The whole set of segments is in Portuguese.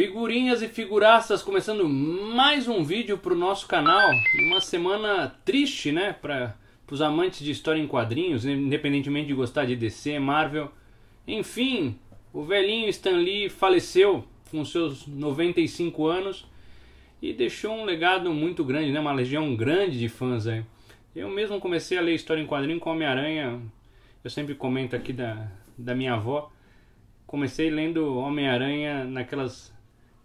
Figurinhas e figuraças, começando mais um vídeo para o nosso canal. Uma semana triste, né, para os amantes de história em quadrinhos, independentemente de gostar de DC, Marvel. Enfim, o velhinho Stan Lee faleceu com seus 95 anos e deixou um legado muito grande, né, uma legião grande de fãs aí. Eu mesmo comecei a ler história em quadrinho com Homem-Aranha. Eu sempre comento aqui da, da minha avó. Comecei lendo Homem-Aranha naquelas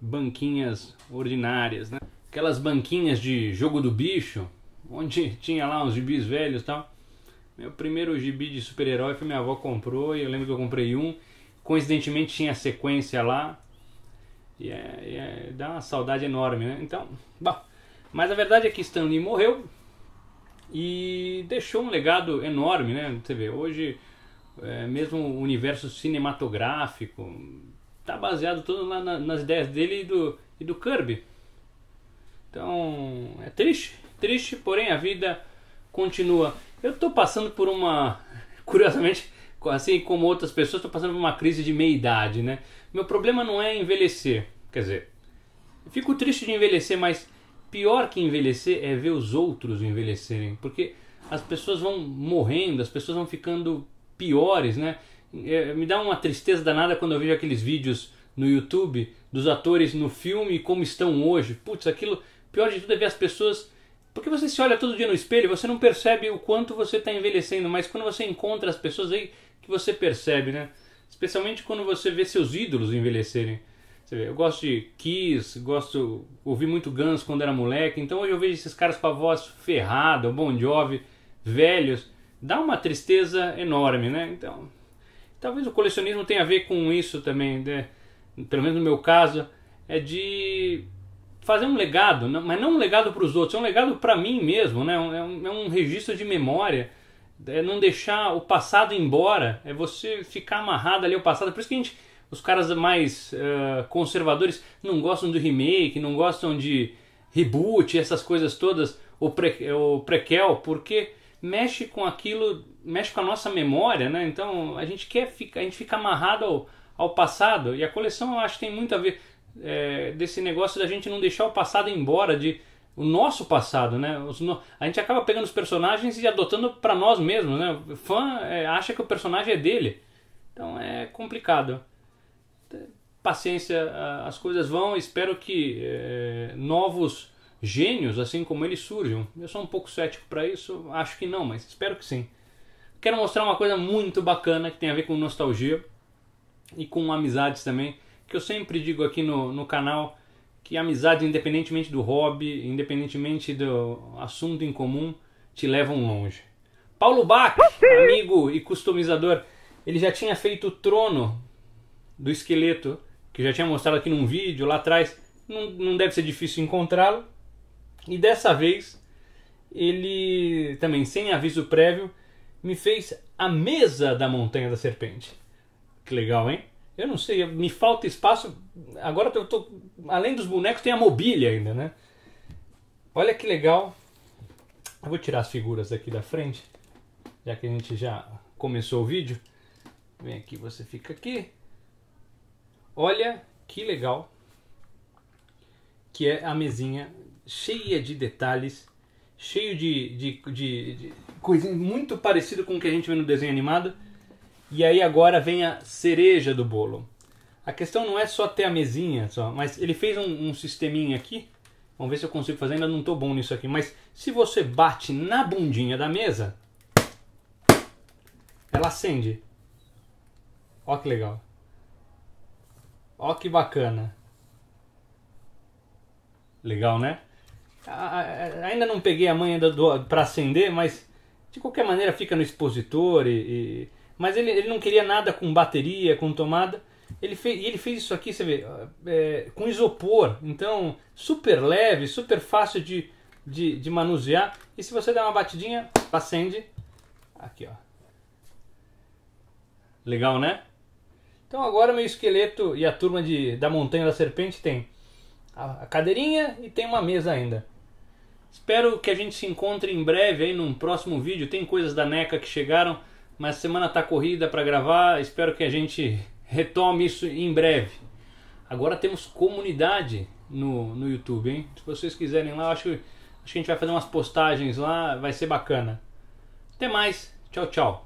banquinhas ordinárias, né? Aquelas banquinhas de jogo do bicho, onde tinha lá uns gibis velhos e tal. Meu primeiro gibi de super-herói foi minha avó comprou e eu lembro que eu comprei um. Coincidentemente tinha a sequência lá. E é, e é, dá uma saudade enorme, né? Então, bom. Mas a verdade é que Stanley morreu e deixou um legado enorme, né? Você vê, hoje, é, mesmo o universo cinematográfico, tá baseado todo lá na, nas ideias dele e do, e do Kirby. Então é triste, triste, porém a vida continua. Eu estou passando por uma, curiosamente, assim como outras pessoas, estou passando por uma crise de meia idade, né? Meu problema não é envelhecer, quer dizer, fico triste de envelhecer, mas pior que envelhecer é ver os outros envelhecerem, porque as pessoas vão morrendo, as pessoas vão ficando piores, né? É, me dá uma tristeza danada quando eu vejo aqueles vídeos no YouTube dos atores no filme e como estão hoje. Putz, aquilo, pior de tudo é ver as pessoas. Porque você se olha todo dia no espelho, você não percebe o quanto você está envelhecendo, mas quando você encontra as pessoas é aí que você percebe, né? Especialmente quando você vê seus ídolos envelhecerem. Você vê, eu gosto de Kiss, gosto, ouvi muito Guns quando era moleque, então hoje eu vejo esses caras com a voz ferrada, Bon Jovi, velhos, dá uma tristeza enorme, né? Então, Talvez o colecionismo tenha a ver com isso também, né? pelo menos no meu caso, é de fazer um legado, mas não um legado para os outros, é um legado para mim mesmo, né? É, é, um, é um registro de memória, é não deixar o passado embora, é você ficar amarrado ali ao passado. Por isso que a gente, os caras mais uh, conservadores não gostam do remake, não gostam de reboot, essas coisas todas, o, pre, o prequel, porque mexe com aquilo, mexe com a nossa memória, né? Então a gente quer ficar, a gente fica amarrado ao, ao passado e a coleção eu acho que tem muito a ver é, desse negócio da gente não deixar o passado embora, de o nosso passado, né? Os, a gente acaba pegando os personagens e adotando para nós mesmos, né? O fã é, acha que o personagem é dele, então é complicado. Paciência, as coisas vão. Espero que é, novos gênios assim como eles surjam. Eu sou um pouco cético para isso, acho que não, mas espero que sim. Quero mostrar uma coisa muito bacana que tem a ver com nostalgia e com amizades também, que eu sempre digo aqui no, no canal que amizades, independentemente do hobby, independentemente do assunto em comum, te levam longe. Paulo Bach, amigo e customizador, ele já tinha feito o trono do esqueleto, que já tinha mostrado aqui num vídeo lá atrás. Não, não deve ser difícil encontrá-lo. E dessa vez, ele também, sem aviso prévio, me fez a mesa da Montanha da Serpente. Que legal, hein? Eu não sei, me falta espaço. Agora eu tô. Além dos bonecos, tem a mobília ainda, né? Olha que legal. Eu vou tirar as figuras aqui da frente, já que a gente já começou o vídeo. Vem aqui, você fica aqui. Olha que legal que é a mesinha cheia de detalhes, cheio de, de, de, de coisa muito parecido com o que a gente vê no desenho animado. E aí agora vem a cereja do bolo. A questão não é só ter a mesinha, só, mas ele fez um, um sisteminha aqui. Vamos ver se eu consigo fazer, ainda não estou bom nisso aqui. Mas se você bate na bundinha da mesa, ela acende. Ó que legal. Ó que bacana. Legal, né? Ah, é, ainda não peguei a manha para acender, mas de qualquer maneira fica no expositor. E, e, mas ele, ele não queria nada com bateria, com tomada. Ele fez, ele fez isso aqui, você vê, é, com isopor. Então, super leve, super fácil de, de, de manusear. E se você der uma batidinha, acende. Aqui, ó. Legal, né? Então agora meu esqueleto e a turma de, da Montanha da Serpente tem a cadeirinha e tem uma mesa ainda. Espero que a gente se encontre em breve aí num próximo vídeo. Tem coisas da NECA que chegaram, mas semana tá corrida para gravar. Espero que a gente retome isso em breve. Agora temos comunidade no, no YouTube, hein? Se vocês quiserem lá, acho, acho que a gente vai fazer umas postagens lá, vai ser bacana. Até mais, tchau, tchau.